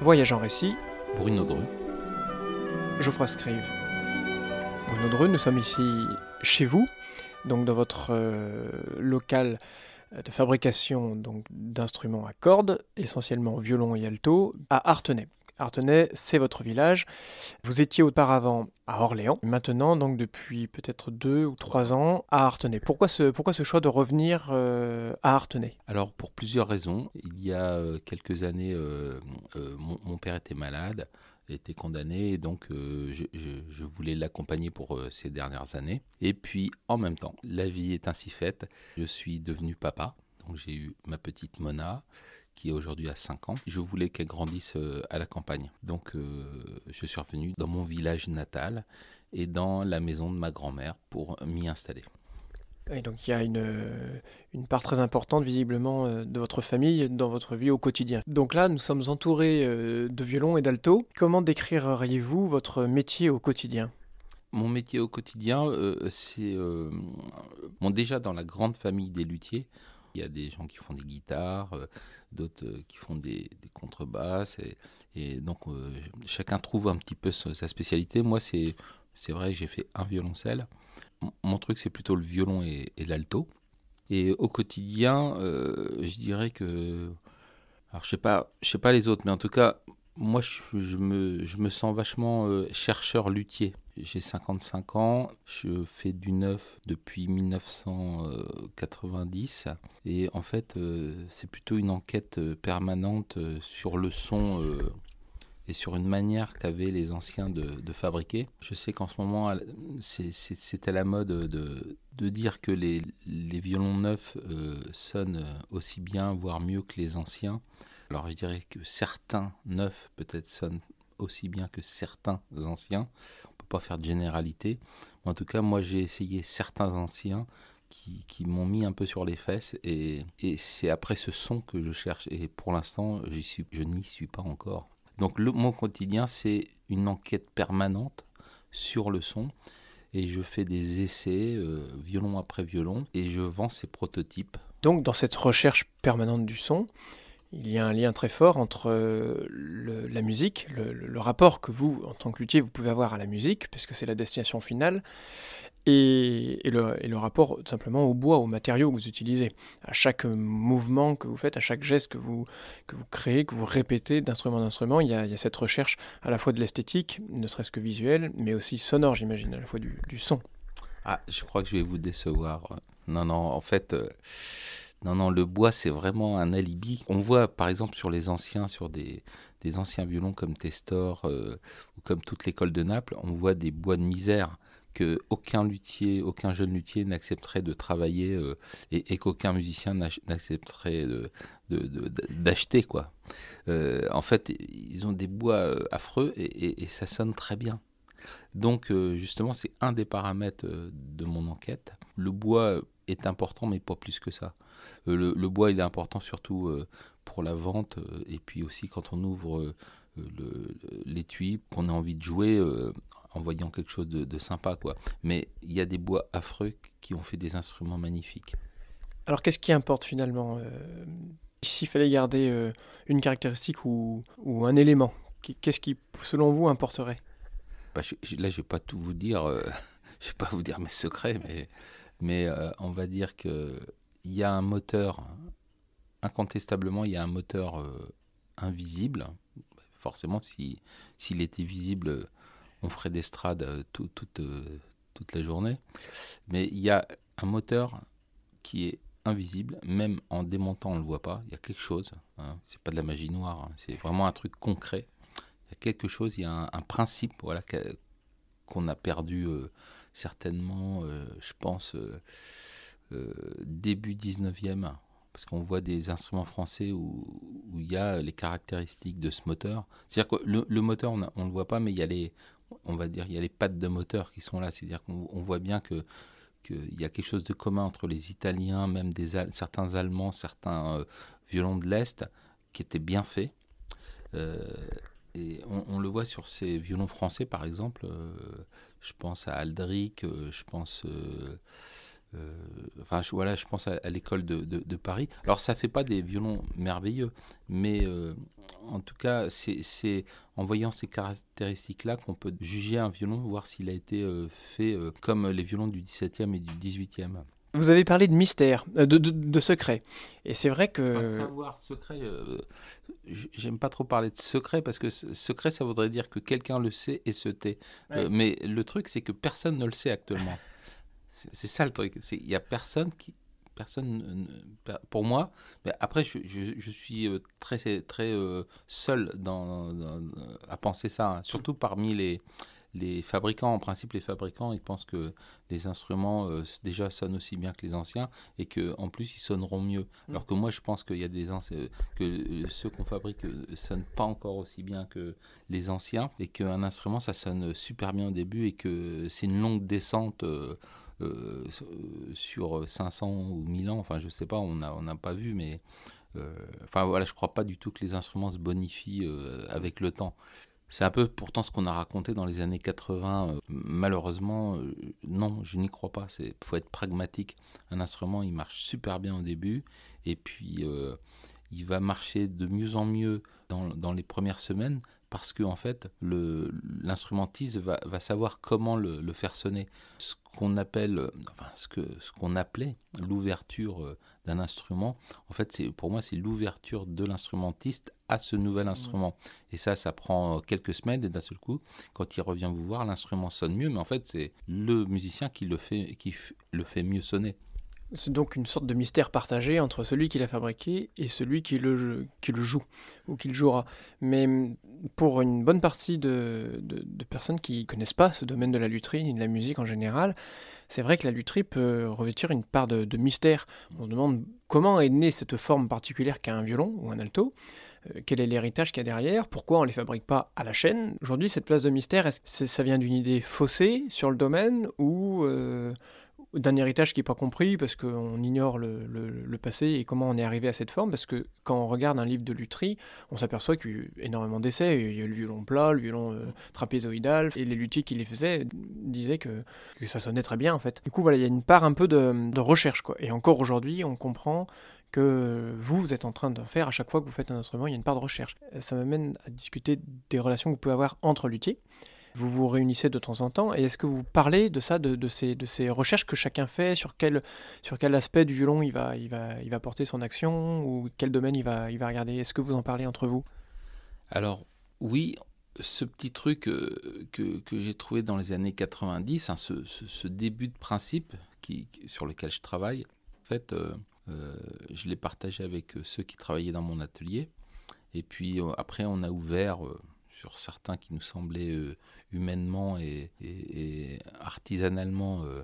Voyage en récit. Bruno Dreux, Geoffroy Scrive. Bruno Dru, nous sommes ici chez vous, donc dans votre euh, local de fabrication donc d'instruments à cordes, essentiellement violon et alto, à Artenay. Artenay, c'est votre village. Vous étiez auparavant à Orléans, maintenant donc depuis peut-être deux ou trois ans à Artenay. Pourquoi ce, pourquoi ce choix de revenir euh, à Artenay Alors pour plusieurs raisons. Il y a euh, quelques années, euh, mon, père était malade, était condamné, donc je, je, voulais l'accompagner pour ces dernières années. Et puis en même temps, la vie est ainsi faite, je suis devenu papa, donc j'ai eu ma petite Mona qui est aujourd'hui à 5 ans, je voulais qu'elle grandisse euh, à la campagne. Donc euh, je suis revenu dans mon village natal et dans la maison de ma grand-mère pour m'y installer. Et donc il y a une, euh, une, part très importante visiblement de votre famille dans votre vie au quotidien. Donc là, nous sommes entourés de violons et d'alto. Comment décririez-vous votre métier au quotidien mon métier au quotidien, c'est bon, déjà dans la grande famille des luthiers, il y a des gens qui font des guitares, euh, d'autres euh, qui font des, contrebasses. Et, donc, euh, chacun trouve un petit peu sa spécialité. Moi, c'est, vrai que j'ai fait un violoncelle. mon truc, c'est plutôt le violon et, l'alto. Et au quotidien, je dirais que. Alors, je sais pas, je sais pas les autres, mais en tout cas, moi, je, me, je me, sens vachement chercheur luthier. J'ai 55 ans, je fais du neuf depuis 1990 et en fait euh, c'est plutôt une enquête euh, permanente euh, sur le son et sur une manière qu'avaient les anciens de, fabriquer. Je sais qu'en ce moment, c'est à la mode de, dire que les, violons neufs sonnent aussi bien, voire mieux que les anciens. Alors je dirais que certains neufs peut-être sonnent aussi bien que certains anciens pas faire de généralité. En tout cas, moi, j'ai essayé certains anciens qui, m'ont mis un peu sur les fesses et, c'est après ce son que je cherche. Et pour l'instant, je n'y suis pas encore. Donc, le, mon quotidien, c'est une enquête permanente sur le son et je fais des essais euh, violon après violon et je vends ces prototypes. Donc, dans cette recherche permanente du son, il y a un lien très fort entre euh, la musique, le, rapport que vous, en tant que luthier, vous pouvez avoir à la musique, puisque c'est la destination finale, et, et, le, rapport simplement au bois, aux matériaux que vous utilisez. À chaque mouvement que vous faites, à chaque geste que vous, que vous créez, que vous répétez d'instrument en instrument, il y, a, cette recherche à la fois de l'esthétique, ne serait-ce que visuelle, mais aussi sonore, j'imagine, à la fois du, son. Ah, je crois que je vais vous décevoir. Non, non, en fait... Euh, non, non, le bois, c'est vraiment un alibi. On voit, par exemple, sur les anciens, sur des, anciens violons comme Testor euh, ou comme toute l'école de Naples, on voit des bois de misère que aucun luthier, aucun jeune luthier n'accepterait de travailler euh, et, qu'aucun musicien n'accepterait d'acheter. quoi. Euh, en fait, ils ont des bois affreux et ça sonne très bien. Donc justement, c'est un des paramètres de mon enquête. Le bois est important, mais pas plus que ça. Euh, le, bois, il est important surtout euh, pour la vente euh, et puis aussi quand on ouvre l'étui, qu'on a envie de jouer en voyant quelque chose de, sympa. quoi. Mais il y a des bois affreux qui ont fait des instruments magnifiques. Alors qu'est-ce qui importe finalement S'il fallait garder une caractéristique ou, un élément, qu'est-ce qui selon vous importerait bah, Là je ne vais pas tout vous dire, je vais pas vous dire mes secrets, mais on va dire que il y a un moteur, incontestablement, il y a un moteur euh, invisible. Forcément, s'il était visible, on ferait des strades euh, euh, toute la journée. Mais il y a un moteur qui est invisible, même en démontant, on ne le voit pas. Il y a quelque chose. Hein. C'est pas de la magie noire, hein. c'est vraiment un truc concret. Il y a quelque chose, il y a un, principe, voilà, qu'on a perdu certainement, je pense, euh, début 19e, parce qu'on voit des instruments français où, il y a les caractéristiques de ce moteur. C'est-à-dire que le, moteur, on ne le voit pas, mais il y a les, on va dire, il y les pattes de moteur qui sont là. C'est-à-dire qu'on voit bien que qu'il y a quelque chose de commun entre les Italiens, même certains Allemands, certains euh, violons de l'Est, qui étaient bien faits. Euh, et on, le voit sur ces violons français, par exemple. je pense à Aldric, je pense euh, enfin, je, voilà, je pense à, l'école de, Paris. Alors, ça ne fait pas des violons merveilleux, mais euh, en tout cas, c'est en voyant ces caractéristiques-là qu'on peut juger un violon, voir s'il a été euh, fait comme les violons du 17e et du 18e. Vous avez parlé de mystère, de, secret. Et c'est vrai que. savoir, secret, j'aime pas trop parler de secret parce que secret, ça voudrait dire que quelqu'un le sait et se tait. mais le truc, c'est que personne ne le sait actuellement. C'est ça le truc. Il n'y a personne qui. Personne, pour moi, mais après, je, je, suis euh, très, très euh, seul dans, à penser ça, hein. surtout parmi les, les fabricants, en principe, les fabricants, ils pensent que les instruments euh, déjà sonnent aussi bien que les anciens et que en plus ils sonneront mieux. Mmh. Alors que moi, je pense qu'il y a des ans que ceux qu'on fabrique sonnent pas encore aussi bien que les anciens et qu'un instrument ça sonne super bien au début et que c'est une longue descente. Euh, sur 500 ou 1000 ans, enfin je sais pas, on n'a on pas vu, mais euh, enfin voilà, je crois pas du tout que les instruments se bonifient euh, avec le temps. C'est un peu pourtant ce qu'on a raconté dans les années 80. Euh, malheureusement, non, je n'y crois pas. Il faut être pragmatique. Un instrument, il marche super bien au début, et puis il va marcher de mieux en mieux dans les premières semaines, parce que en fait l'instrumentiste va, savoir comment le, faire sonner. Ce qu'on appelle, ce que ce qu'on appelait l'ouverture euh, d'un instrument, en fait pour moi c'est l'ouverture de l'instrumentiste à ce nouvel instrument. Et ça, ça prend euh, quelques semaines et d'un seul coup, quand il revient vous voir, l'instrument sonne mieux, mais en fait c'est le musicien qui le fait qui le fait mieux sonner. C'est donc une sorte de mystère partagé entre celui qui l'a fabriqué et celui qui le, joue ou qui le jouera. Mais mm, pour une bonne partie de, personnes qui ne connaissent pas ce domaine de la lutherie ni de la musique en général, c'est vrai que la lutherie peut revêtir une part de, mystère. On se demande comment est née cette forme particulière qu'a un violon ou un alto euh, quel est l'héritage qu'il y a derrière, pourquoi on ne les fabrique pas à la chaîne. Aujourd'hui, cette place de mystère, est ça vient d'une idée faussée sur le domaine ou euh, d'un héritage qui n'est pas compris parce qu'on ignore le, passé et comment on est arrivé à cette forme. Parce que quand on regarde un livre de lutherie, on s'aperçoit qu'il y a eu énormément d'essais. Il y a eu le violon plat, le violon euh, trapézoïdal. Et les luthiers qui les faisaient disaient que, ça sonnait très bien en fait. Du coup, voilà, il y a une part un peu de, recherche. Quoi. Et encore aujourd'hui, on comprend que vous, vous êtes en train de faire à chaque fois que vous faites un instrument, il y a une part de recherche. Ça m'amène à discuter des relations que vous pouvez avoir entre luthiers. Vous vous réunissez de temps en temps. Et est-ce que vous parlez de ça, de, ces, de ces recherches que chacun fait, sur quel, sur quel aspect du violon il va, il, va, il va porter son action ou quel domaine il va, il va regarder Est-ce que vous en parlez entre vous Alors, oui, ce petit truc euh, que, que j'ai trouvé dans les années 90, hein, ce, ce, début de principe qui, sur lequel je travaille, en fait, euh, euh, je l'ai partagé avec ceux qui travaillaient dans mon atelier. Et puis après, on a ouvert, sur certains qui nous semblaient euh, humainement et, artisanalement euh,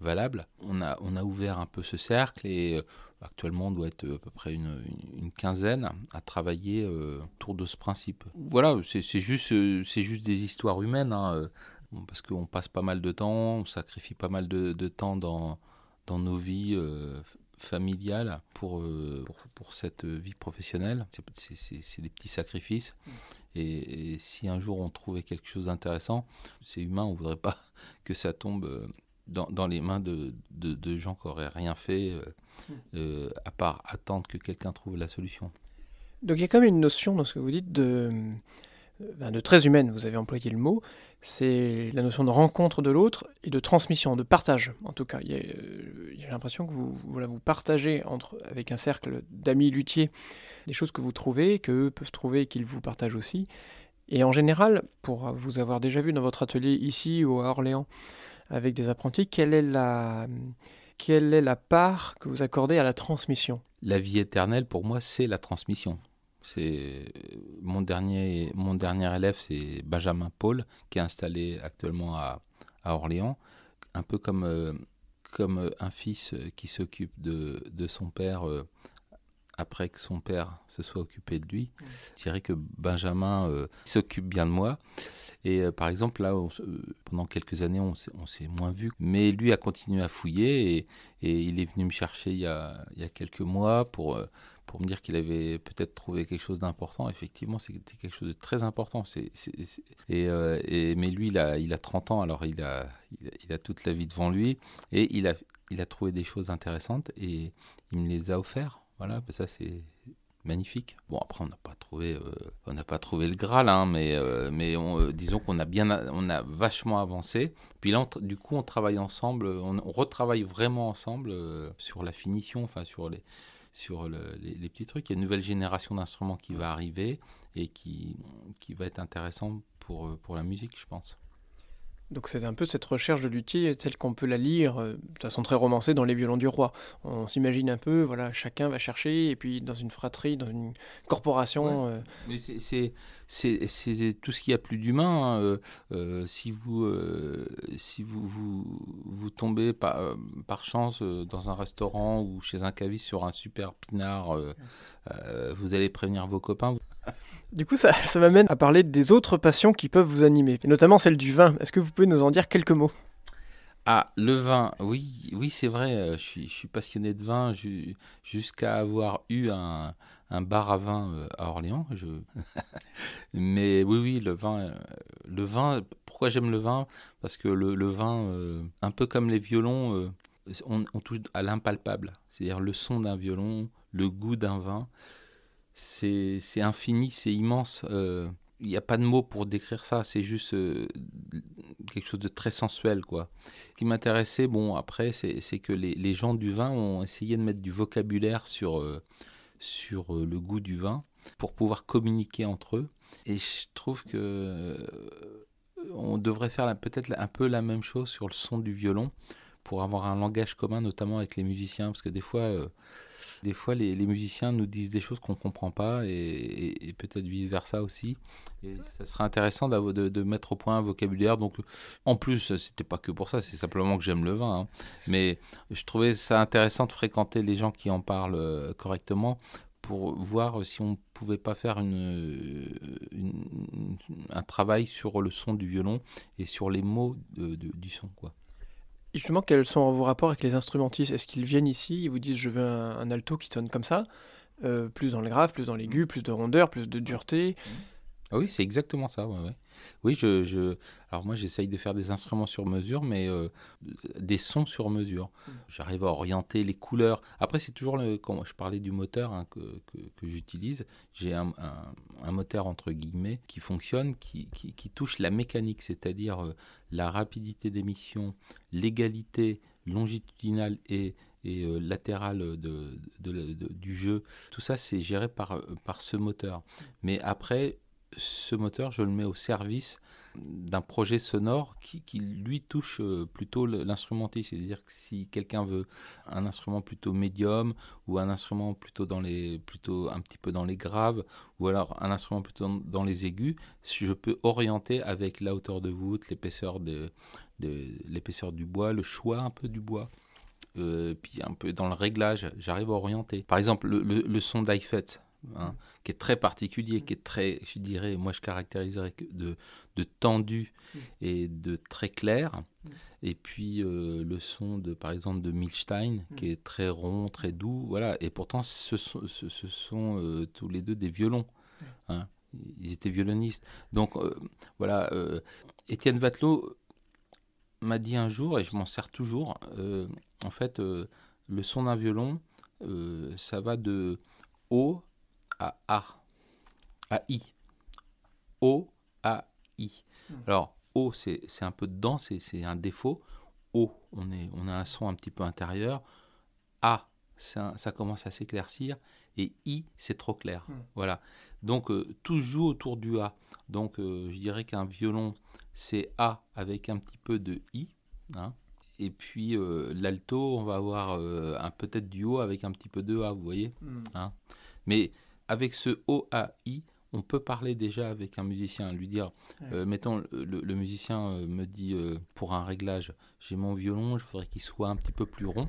valables. On a, on a ouvert un peu ce cercle et euh, actuellement on doit être à peu près une, quinzaine à travailler autour de ce principe. Voilà, c'est juste, juste des histoires humaines, hein, parce qu'on passe pas mal de temps, on sacrifie pas mal de, temps dans, dans nos vies familiale euh, pour, pour, cette vie professionnelle. C'est des petits sacrifices. Mm. Et, si un jour on trouvait quelque chose d'intéressant, c'est humain, on ne voudrait pas que ça tombe euh, dans, dans les mains de, de, gens qui n'auraient rien fait, euh, mm. à part attendre que quelqu'un trouve la solution. Donc il y a quand même une notion dans ce que vous dites de euh, ben, de très humaine, vous avez employé le mot, c'est la notion de rencontre de l'autre et de transmission, de partage. En tout cas, euh, j'ai l'impression que vous, vous partagez avec un cercle d'amis luthiers des choses que vous trouvez, que peuvent trouver et qu'ils vous partagent aussi. Et en général, pour vous avoir déjà vu dans votre atelier ici ou à Orléans avec des apprentis, quelle est la part que vous accordez à la transmission La vie éternelle, pour moi, c'est la transmission. C'est mon dernier, mon dernier élève, c'est Benjamin Paul, qui est installé actuellement à, à Orléans, un peu comme, euh, comme euh, un fils euh, qui s'occupe de, de, son père après que son père se soit occupé de lui. Je dirais que Benjamin s'occupe bien de moi. Et par exemple, là, pendant quelques années, on s'est moins vu. Mais lui a continué à fouiller et, et, il est venu me chercher il y a, il y a quelques mois pour pour me dire qu'il avait peut-être trouvé quelque chose d'important. Effectivement, c'était quelque chose de très important. C'est, Et, euh, et, mais lui, il a, il a 30 ans, alors il a, il a, toute la vie devant lui. Et il a, il a trouvé des choses intéressantes et il me les a offertes. Voilà, ben ça c'est magnifique. Bon, après, on n'a pas trouvé, euh, on n'a pas trouvé le Graal, hein, mais, euh, mais on, disons qu'on a bien, on a vachement avancé. Puis là, du coup, on travaille ensemble, on retravaille vraiment ensemble sur la finition, enfin sur les, sur les, petits trucs. Il y a une nouvelle génération d'instruments qui va arriver et qui, qui va être intéressant pour, euh, pour la musique, je pense. Donc c'est un peu cette recherche de luthier telle qu'on peut la lire euh, de façon très romancée dans Les violons du roi. On s'imagine un peu, voilà, chacun va chercher, et puis dans une fratrie, dans une corporation. Euh, Mais c'est tout ce qu'il y a plus d'humain. Hein, euh, si vous, si vous, vous, tombez par, par chance dans un restaurant ou chez un caviste sur un super pinard, vous allez prévenir vos copains. Du coup, ça, m'amène à parler des autres passions qui peuvent vous animer, notamment celle du vin. Est-ce que vous pouvez nous en dire quelques mots ah, le vin, oui, oui c'est vrai, euh, je suis, passionné de vin jusqu'à avoir eu un, bar à vin euh, à Orléans. Mais oui, oui, le vin, euh, le vin pourquoi j'aime le vin Parce que le, vin, un peu comme les violons, on touche à l'impalpable, c'est-à-dire le son d'un violon, le goût d'un vin c'est infini, c'est immense. Il euh, n'y a pas de mots pour décrire ça, c'est juste euh, quelque chose de très sensuel. quoi. Ce qui m'intéressait, bon, après, c'est que les, gens du vin ont essayé de mettre du vocabulaire sur, euh, sur le goût du vin pour pouvoir communiquer entre eux. Et je trouve que on devrait faire peut-être un peu la même chose sur le son du violon pour avoir un langage commun, notamment avec les musiciens, parce que des fois, des fois, les, musiciens nous disent des choses qu'on ne comprend pas et, peut-être vice-versa aussi. Et ça serait intéressant de, de, mettre au point un vocabulaire. Donc, en plus, ce c'était pas que pour ça, c'est simplement que j'aime le vin. Hein. Mais je trouvais ça intéressant de fréquenter les gens qui en parlent euh, correctement pour voir si on pouvait pas faire une, un travail sur le son du violon et sur les mots du son. quoi me demande quels sont vos rapports avec les instrumentistes Est-ce qu'ils viennent ici, ils vous disent je veux un, alto qui sonne comme ça euh, plus dans le grave, plus dans l'aigu, mmh. plus de rondeur, plus de dureté. Mmh. Ah oui, c'est exactement ça. Oui, je, alors moi j'essaye de faire des instruments sur mesure, mais euh, des sons sur mesure. Mm. J'arrive à orienter les couleurs. Après, c'est toujours le, quand je parlais du moteur hein, que, que, j'utilise. J'ai un, moteur entre guillemets qui fonctionne, qui, qui, touche la mécanique, c'est-à-dire euh, la rapidité d'émission, l'égalité longitudinale et et euh, de, du jeu. Tout ça, c'est géré par, par ce moteur. Mm. Mais après, ce moteur, je le mets au service d'un projet sonore qui, lui touche euh, plutôt l'instrumenté. C'est-à-dire que si quelqu'un veut un instrument plutôt médium ou un instrument plutôt, dans les, plutôt un petit peu dans les graves ou alors un instrument plutôt dans les aigus, je peux orienter avec la hauteur de voûte, l'épaisseur de, l'épaisseur du bois, le choix un peu du bois. Euh, puis un peu dans le réglage, j'arrive à orienter. Par exemple, le, le, le son d'iFet, Hein, mm. qui est très particulier, qui est très, je dirais, moi je caractériserais de, tendu mm. et de très clair. Mm. Et puis euh, le son de, par exemple, de Milstein, qui est très rond, très doux, voilà. Et pourtant, ce sont, ce, euh, tous les deux des violons. Hein. Ils étaient violonistes. Donc euh, voilà, Étienne Vatelot m'a dit un jour, et je m'en sers toujours, en fait, le son d'un violon, ça va de haut a, A, I. O, A, I. Hmm. Alors, O, c'est un peu dedans, c'est un défaut. O, on, est, on a un son un petit peu intérieur. A, ça, commence à s'éclaircir. Et I, c'est trop clair. Hmm. Voilà. Donc, toujours euh, tout joue autour du A. Donc, euh, je dirais qu'un violon, c'est A avec un petit peu de I. Hein. Et puis, euh, l'alto, on va avoir peut-être du O avec un petit peu de A, vous voyez hmm. hein. Mais avec ce OAI, on peut parler déjà avec un musicien, lui dire, euh, mettons, le, musicien euh, me dit, euh, pour un réglage, j'ai mon violon, je voudrais qu'il soit un petit peu plus rond.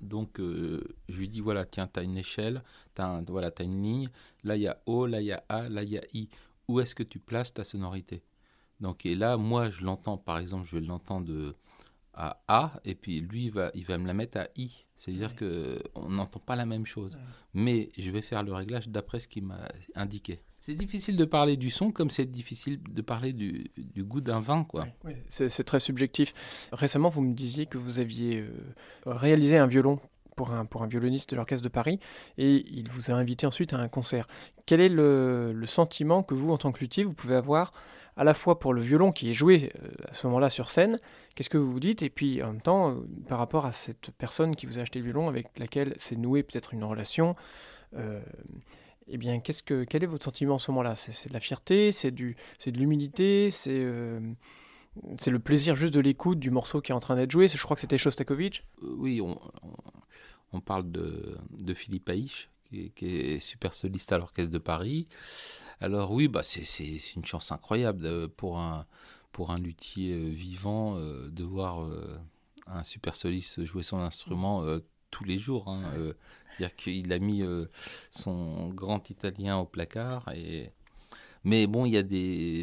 Donc, je lui dis, voilà, tiens, tu as une échelle, tu as, as une ligne, là il y a O, là il y a A, là il y a I. Où est-ce que tu places ta sonorité Donc, et là, moi, je l'entends, par exemple, je l'entends de, à A et puis lui il va, il va me la mettre à I. C'est-à-dire que qu'on n'entend pas la même chose. Mais je vais faire le réglage d'après ce qu'il m'a indiqué. C'est difficile de parler du son comme c'est difficile de parler du, du goût d'un vin. quoi. c'est très subjectif. Récemment, vous me disiez que vous aviez euh, réalisé un violon pour un, pour un violoniste de l'Orchestre de Paris, et il vous a invité ensuite à un concert. Quel est le, le sentiment que vous, en tant que luthier, vous pouvez avoir à la fois pour le violon qui est joué euh, à ce moment-là sur scène, qu'est-ce que vous vous dites, et puis en même temps, euh, par rapport à cette personne qui vous a acheté le violon, avec laquelle s'est nouée peut-être une relation, euh, eh bien, qu'est-ce que, quel est votre sentiment en ce moment-là c'est, de la fierté, c'est, du, de l'humilité, c'est, euh, c'est le plaisir juste de l'écoute du morceau qui est en train d'être joué. Je crois que c'était Shostakovich. Oui, on on parle de, Philippe aich qui, est super soliste à l'Orchestre de Paris. Alors oui, bah c'est une chance incroyable euh, pour un, pour un luthier euh, vivant euh, de voir un super soliste jouer son instrument tous les jours. Hein. cest dire qu'il a mis son grand italien au placard. Mais bon, il y a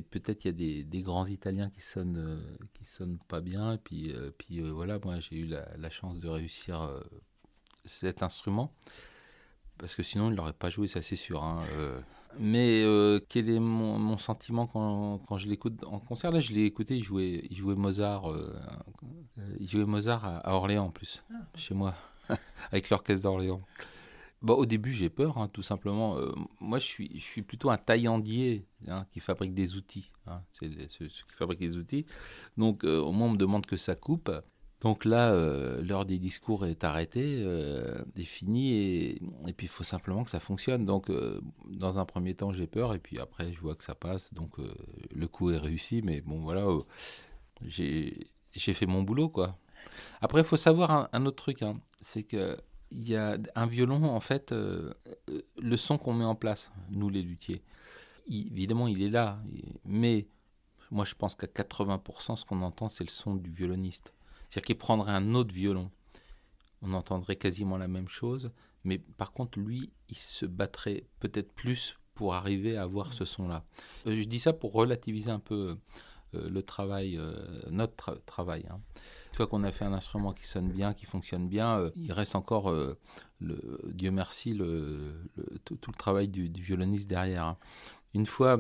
peut-être il y a des, grands italiens qui sonnent qui sonnent pas bien. Et puis voilà, moi j'ai eu la, chance de réussir cet instrument, parce que sinon il ne l'aurait pas joué, ça c'est sûr. Hein. Euh. mais euh, quel est mon, sentiment quand, quand je l'écoute en concert Là, je l'ai écouté, il jouait, il Mozart, euh, il jouait Mozart à, Orléans en plus, ah, chez moi, avec l'orchestre d'Orléans. Bon, au début, j'ai peur, hein, tout simplement. moi, je suis, je suis plutôt un taillandier hein, qui fabrique des outils. Hein, qui fabrique des outils. Donc, au moins, on me demande que ça coupe. Donc là, euh, l'heure des discours est arrêtée, euh, est finie, et, puis il faut simplement que ça fonctionne. Donc euh, dans un premier temps, j'ai peur, et puis après, je vois que ça passe, donc le coup est réussi, mais bon, voilà, j'ai fait mon boulot, quoi. Après, il faut savoir un, autre truc, hein. c'est que il y a un violon, en fait, le son qu'on met en place, nous les luthiers, évidemment, il est là, mais moi, je pense qu'à 80%, ce qu'on entend, c'est le son du violoniste c'est-à-dire qu'il prendrait un autre violon. On entendrait quasiment la même chose, mais par contre, lui, il se battrait peut-être plus pour arriver à avoir ce son-là. Euh, je dis ça pour relativiser un peu euh, le travail, euh, notre travail. Hein. Une fois qu'on a fait un instrument qui sonne bien, qui fonctionne bien, il reste encore, le, Dieu merci, le, tout, le travail du, violoniste derrière. Hein. Une fois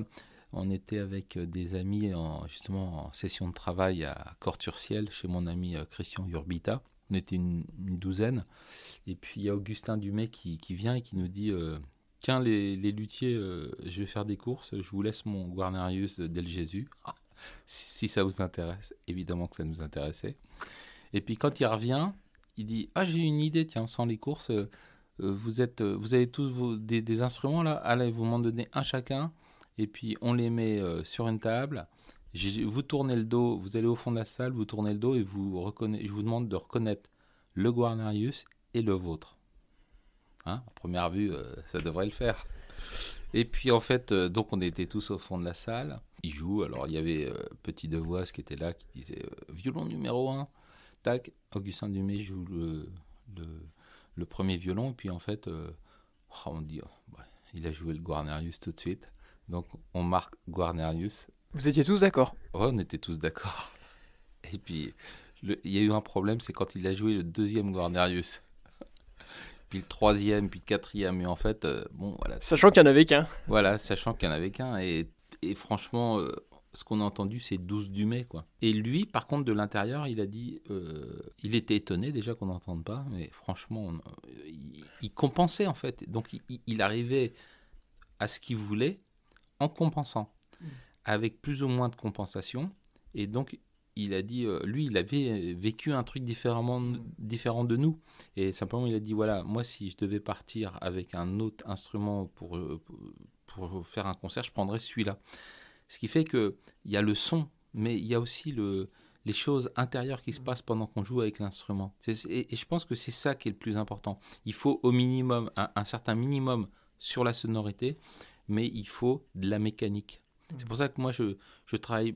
on était avec euh, des amis en, justement en session de travail à Corte-sur-Ciel, chez mon ami euh, Christian Urbita. On était une, douzaine. Et puis il y a Augustin Dumay qui, vient et qui nous dit euh, Tiens, les, luthiers, je vais faire des courses, je vous laisse mon Guarnarius d'El Jésus. Ah, si, ça vous intéresse, évidemment que ça nous intéressait. Et puis quand il revient, il dit Ah, j'ai une idée, tiens, sans les courses, vous, êtes, vous avez tous des, des, instruments là, allez, vous m'en donnez un chacun et puis on les met euh, sur une table. Vous tournez le dos, vous allez au fond de la salle, vous tournez le dos et vous je vous demande de reconnaître le Guarnarius et le vôtre. Hein à première vue, euh, ça devrait le faire. Et puis en fait, euh, donc on était tous au fond de la salle. Il joue. Alors il y avait Petit Devoise qui était là, qui disait violon numéro 1. Tac, Augustin Dumé joue le, le, premier violon. Et puis en fait, oh, on dit, oh, bah, il a joué le Guarnerius tout de suite. Donc on marque Guarnerius. Vous étiez tous d'accord Oui, on était tous d'accord. Et puis il y a eu un problème, c'est quand il a joué le deuxième Guarnerius. Puis le troisième, puis le quatrième, Mais en fait, euh, bon, voilà. Sachant qu'il n'y en avait qu'un. Voilà, sachant qu'il n'y en avait qu'un. Et, franchement, euh, ce qu'on a entendu, c'est 12 du mai, quoi. Et lui, par contre, de l'intérieur, il a dit, euh, il était étonné déjà qu'on n'entende pas, mais franchement, il, compensait en fait. Donc, il arrivait à ce qu'il voulait, en compensant, mm. avec plus ou moins de compensation. Et donc, il a dit, euh, lui, il avait euh, vécu un truc différemment, mm. différent de nous. Et simplement, il a dit, voilà, moi, si je devais partir avec un autre instrument pour, euh, pour faire un concert, je prendrais celui-là. Ce qui fait qu'il y a le son, mais il y a aussi le, les choses intérieures qui se mm. passent pendant qu'on joue avec l'instrument. Et, je pense que c'est ça qui est le plus important. Il faut au minimum, un certain minimum sur la sonorité mais il faut de la mécanique. Hmm. C'est pour ça que moi, je, je travaille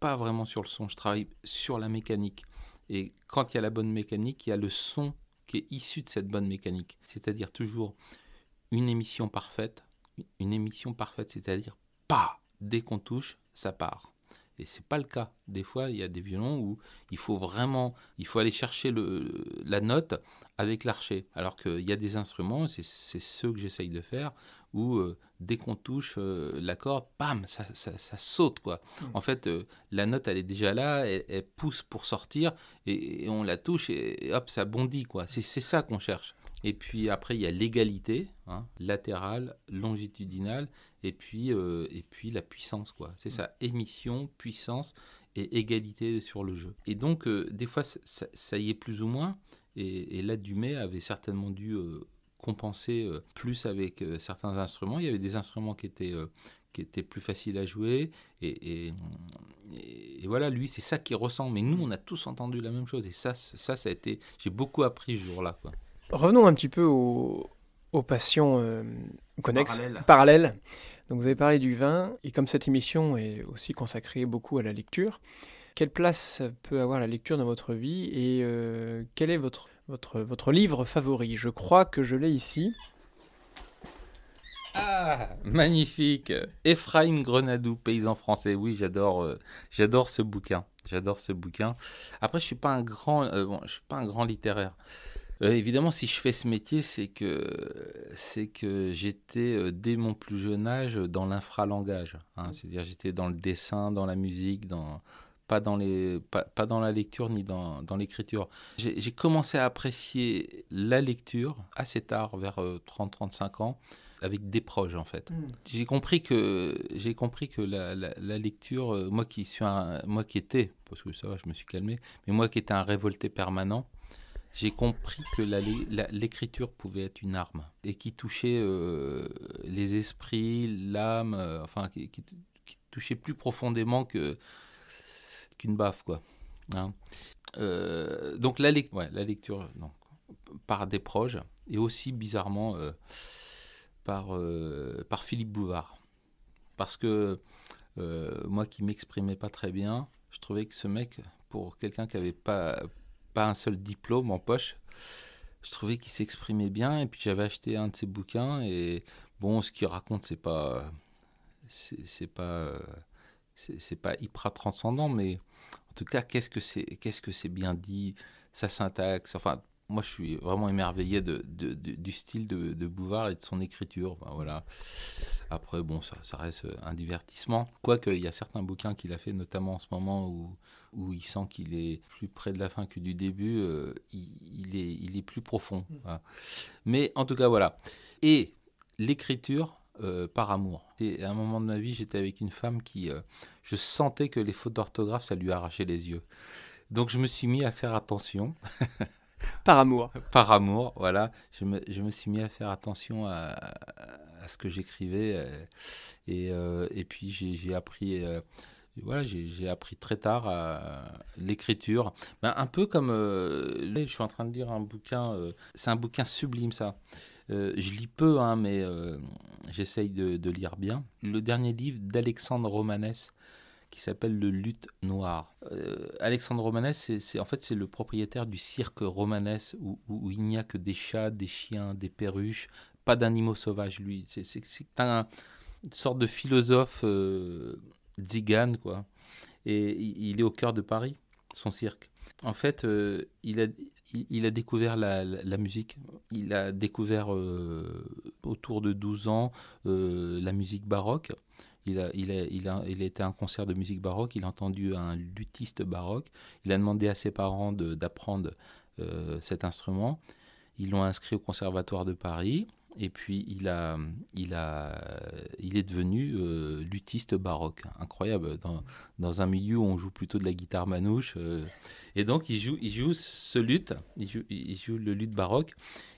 pas vraiment sur le son, je travaille sur la mécanique. Et quand il y a la bonne mécanique, il y a le son qui est issu de cette bonne mécanique. C'est-à-dire toujours une émission parfaite, une émission parfaite, c'est-à-dire pas dès qu'on touche, ça part. Et c'est pas le cas. Des fois, il y a des violons où il faut vraiment, il faut aller chercher la note avec l'archer. Alors qu'il y a des instruments, c'est ceux que j'essaye de faire, où euh, dès qu'on touche l'accord euh, la corde, bam, ça, saute. quoi. Mm. En fait, euh, la note, elle est déjà là, elle, pousse pour sortir, et, on la touche, et, hop, ça bondit. quoi. C'est ça qu'on cherche. Et puis après, il y a l'égalité, hein, latérale, longitudinale, et puis, et puis la puissance. quoi. C'est mm. ça, émission, puissance et égalité sur le jeu. Et donc, des fois, ça, y est plus ou moins. Et, et là, Dumais avait certainement dû compenser euh, plus avec euh, certains instruments. Il y avait des instruments qui étaient, euh, qui étaient plus faciles à jouer. Et, voilà, lui, c'est ça qui ressent. Mais nous, on a tous entendu la même chose. Et ça, ça, ça a été. J'ai beaucoup appris ce jour-là. Revenons un petit peu aux, aux passions connexes, parallèles. Donc, vous avez parlé du vin. Et comme cette émission est aussi consacrée beaucoup à la lecture, quelle place peut avoir la lecture dans votre vie et quel est votre votre, livre favori. Je crois que je l'ai ici. Ah, magnifique. Ephraim Grenadou, paysan français. Oui, j'adore, euh, j'adore ce bouquin. J'adore ce bouquin. Après, je suis pas un grand, euh, je suis pas un grand littéraire. Euh, évidemment, si je fais ce métier, c'est que c'est que j'étais dès mon plus jeune âge dans l'infralangage. Hein. C'est-à-dire, j'étais dans le dessin, dans la musique, dans pas dans, les, pas, pas dans la lecture ni dans, dans l'écriture. J'ai commencé à apprécier la lecture assez tard, vers 30-35 euh, ans, avec des proches en fait. Hmm. J'ai compris que, j'ai compris que la, la, lecture, euh, moi qui, suis un, moi qui étais, parce que ça va, je me suis calmé, mais moi qui étais un révolté permanent, j'ai compris que l'écriture pouvait être une arme et qui touchait euh, les esprits, l'âme, enfin qui, touchait plus profondément que qu'une baffe, quoi. Hein. Euh, donc la, lecture par des proches et aussi bizarrement euh, par, euh, par Philippe Bouvard. Parce que moi qui m'exprimais pas très bien, je trouvais que ce mec, pour quelqu'un qui avait pas, pas un seul diplôme en poche, je trouvais qu'il s'exprimait bien et puis j'avais acheté un de ses bouquins et bon, ce qu'il raconte, c'est pas... C'est pas c'est pas hyper transcendant, mais en tout cas, qu'est-ce que c'est qu'est-ce que c'est bien dit, sa syntaxe, enfin. Moi, je suis vraiment émerveillé de, du style de, Bouvard et de son écriture. voilà. Après, bon, ça, reste un divertissement. Quoique, il y a certains bouquins qu'il a fait, notamment en ce moment où, où il sent qu'il est plus près de la fin que du début, euh, il, est, il est plus profond. Mmh. Mais en tout cas, voilà. Et l'écriture, euh, par amour. Et à un moment de ma vie, j'étais avec une femme qui, euh, je sentais que les fautes d'orthographe, ça lui arrachait les yeux. Donc je me suis mis à faire attention. par amour. Par amour, voilà. Je me, suis mis à faire attention à, ce que j'écrivais. Euh, et, puis j'ai appris voilà, j'ai appris très tard à l'écriture. Ben, un peu comme, je suis en train de dire un bouquin, c'est un bouquin sublime ça. Euh, je lis peu, hein, mais euh, j'essaye de, lire bien. Le dernier livre d'Alexandre Romanès qui s'appelle Le Lutte Noir. Euh, Alexandre Romanès, c'est en fait c'est le propriétaire du cirque Romanès où, il n'y a que des chats, des chiens, des perruches, pas d'animaux sauvages. Lui, c'est un, une sorte de philosophe zigane quoi. Et il est au cœur de Paris, son cirque. En fait, il a il, a découvert la, musique. Il a découvert euh, autour de 12 ans euh, la musique baroque. Il a, à un concert de musique baroque, il a entendu un luthiste baroque, il a demandé à ses parents d'apprendre euh, cet instrument, ils l'ont inscrit au Conservatoire de Paris, et puis il, a, il, a, il est devenu euh, lutiste luthiste baroque. Incroyable, dans, un milieu où on joue plutôt de la guitare manouche. Euh. et donc il joue, il joue ce luth, il joue, le luth baroque.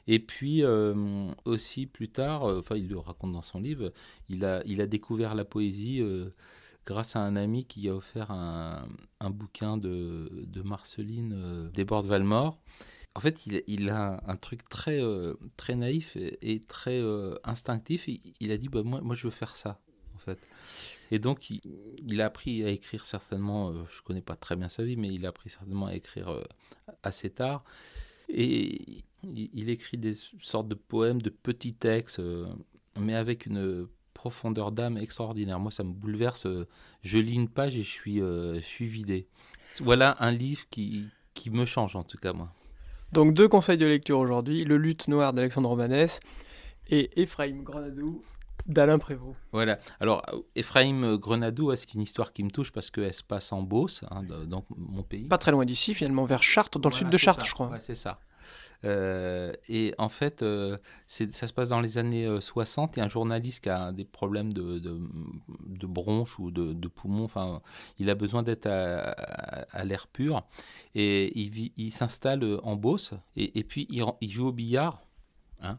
Et puis euh, aussi plus tard, enfin il le raconte dans son livre, il a, il a découvert la poésie grâce à un ami qui a offert un, bouquin de, de Marceline Desbordes-Valmore. En fait, il, a un truc très, euh, très naïf et, très euh, instinctif. Il, a dit bah, moi, moi, je veux faire ça, en fait. Et donc, il, a appris à écrire certainement, euh, je ne connais pas très bien sa vie, mais il a appris certainement à écrire assez tard. Et il, écrit des sortes de poèmes, de petits textes, mais avec une profondeur d'âme extraordinaire. Moi, ça me bouleverse. Je lis une page et je suis, je suis vidé. Voilà un livre qui, qui me change, en tout cas, moi. Donc deux conseils de lecture aujourd'hui, Le Lutte Noir d'Alexandre Romanès et Ephraim Grenadou d'Alain Prévost. Voilà. Alors, Ephraim Grenadou, c'est une histoire qui me touche parce qu'elle se passe en Beauce, hein, dans mon pays. Pas très loin d'ici, finalement, vers Chartres, dans le sud de Chartres, je crois. Ouais, c'est ça. Euh, et en fait, euh, ça se passe dans les années 60 euh, et un journaliste qui a des problèmes de, bronche bronches ou de, poumon enfin, il a besoin d'être à, l'air pur et il, s'installe en Beauce et, puis il, joue au billard. Hein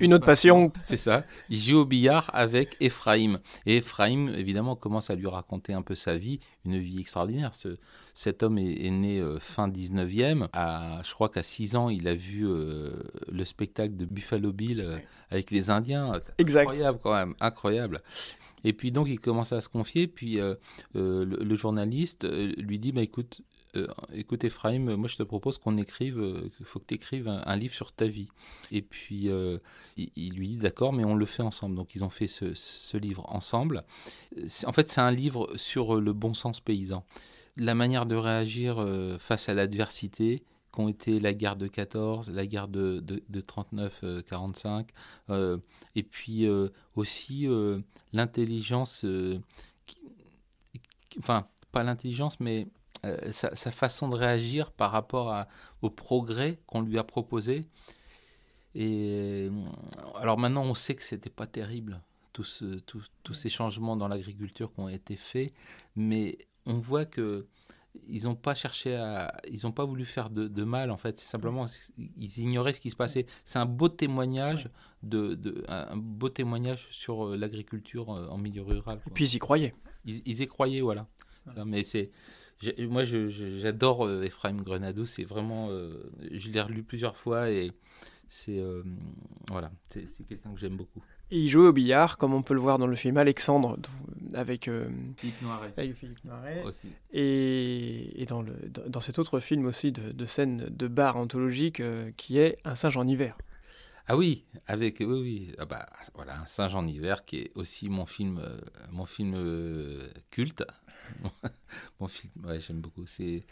une autre passion. C'est ça. Il joue au billard avec Ephraim. Et Ephraim, évidemment, commence à lui raconter un peu sa vie, une vie extraordinaire. cet homme est, né euh, fin 19e. À, je crois qu'à 6 ans, il a vu euh, le spectacle de Buffalo Bill euh, avec les Indiens. Exact. Incroyable quand même, incroyable. Et puis donc il commence à se confier, puis le, le, journaliste lui dit, bah, écoute, Écoutez, écoute Ephraim, moi je te propose qu'on écrive, il euh, faut que tu écrives un, livre sur ta vie. Et puis euh, il, lui dit d'accord, mais on le fait ensemble. Donc ils ont fait ce, livre ensemble. En fait, c'est un livre sur euh, le bon sens paysan, la manière de réagir face à l'adversité qu'ont été la guerre de 14, la guerre de, de 39-45, et puis aussi l'intelligence, enfin pas l'intelligence, mais euh, sa, façon de réagir par rapport au progrès qu'on lui a proposé. Et euh, alors maintenant, on sait que c'était pas terrible tous tous ces changements dans l'agriculture qui ont été faits, mais on voit que ils n'ont pas cherché à, ils n'ont pas voulu faire de, mal en fait. C'est simplement ils ignoraient ce qui se passait. C'est un beau témoignage de, de, un beau témoignage sur euh, l'agriculture en milieu rural. Et puis ils y croyaient. Ils, ils y croyaient, voilà. Mais c'est moi, j'adore euh, Ephraim Grenado. C'est vraiment, euh, je l'ai relu plusieurs fois et c'est euh, voilà, c'est quelqu'un que j'aime beaucoup. Et il jouait au billard, comme on peut le voir dans le film Alexandre, avec euh, Philippe Noiret. Philippe Noiret. Aussi. Et, dans, le, dans, cet autre film aussi de, scène de bar anthologique qui est Un singe en hiver. Ah oui, avec oui oui, ah bah voilà, un singe en hiver qui est aussi mon film, mon film culte bon film, ouais, j'aime beaucoup. C'est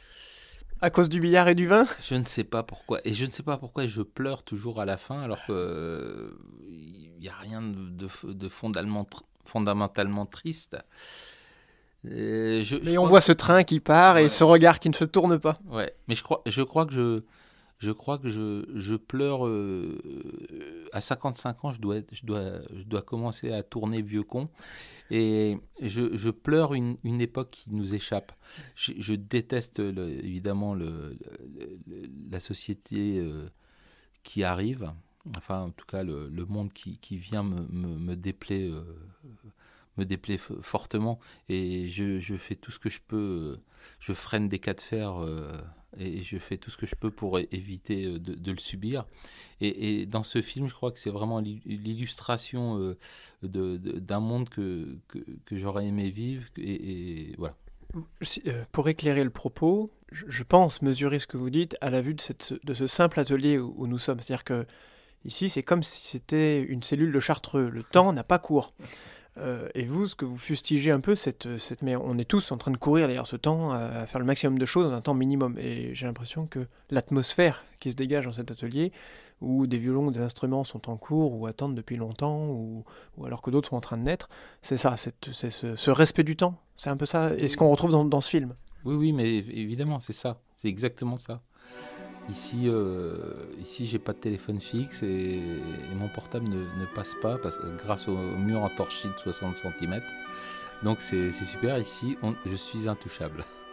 à cause du billard et du vin Je ne sais pas pourquoi. Et je ne sais pas pourquoi je pleure toujours à la fin, alors qu'il n'y euh, a rien de, de, fondamentalement, triste. je, mais on voit ce train qui part et ce regard qui ne se tourne pas. Ouais, mais je crois, je crois que je, je crois que je, je pleure. Euh, euh, à 55 ans, je dois, je, dois, je dois commencer à tourner vieux con. Et je, je pleure une, une, époque qui nous échappe. Je, déteste évidemment le, la société euh, qui arrive. Enfin, en tout cas, le, monde qui, qui, vient me, me, me déplaît. me déplaît fortement et je, fais tout ce que je peux. Je freine des cas de fer et je fais tout ce que je peux pour éviter euh, de, le subir. Et, dans ce film, je crois que c'est vraiment l'illustration euh, d'un monde que, que, j'aurais aimé vivre. Et, voilà. Euh, pour éclairer le propos, je pense mesurer ce que vous dites à la vue de, cette, de ce simple atelier où nous sommes. C'est-à-dire que ici, c'est comme si c'était une cellule de chartreux. Le temps n'a pas cours. Euh, et vous, ce que vous fustigez un peu, cette, cette, mais on est tous en train de courir d'ailleurs ce temps, euh, à, faire le maximum de choses dans un temps minimum. Et j'ai l'impression que l'atmosphère qui se dégage dans cet atelier, où des violons, des instruments sont en cours ou attendent depuis longtemps, ou, alors que d'autres sont en train de naître, c'est ça, c'est ce, respect du temps. C'est un peu ça. Et ce qu'on retrouve dans ce film. Oui, oui, mais évidemment, c'est ça. C'est exactement ça. Ici, euh, ici j'ai pas de téléphone fixe et, mon portable ne, passe pas parce, euh, grâce au mur en torchis de 60 cm. Donc c'est super, ici je suis intouchable.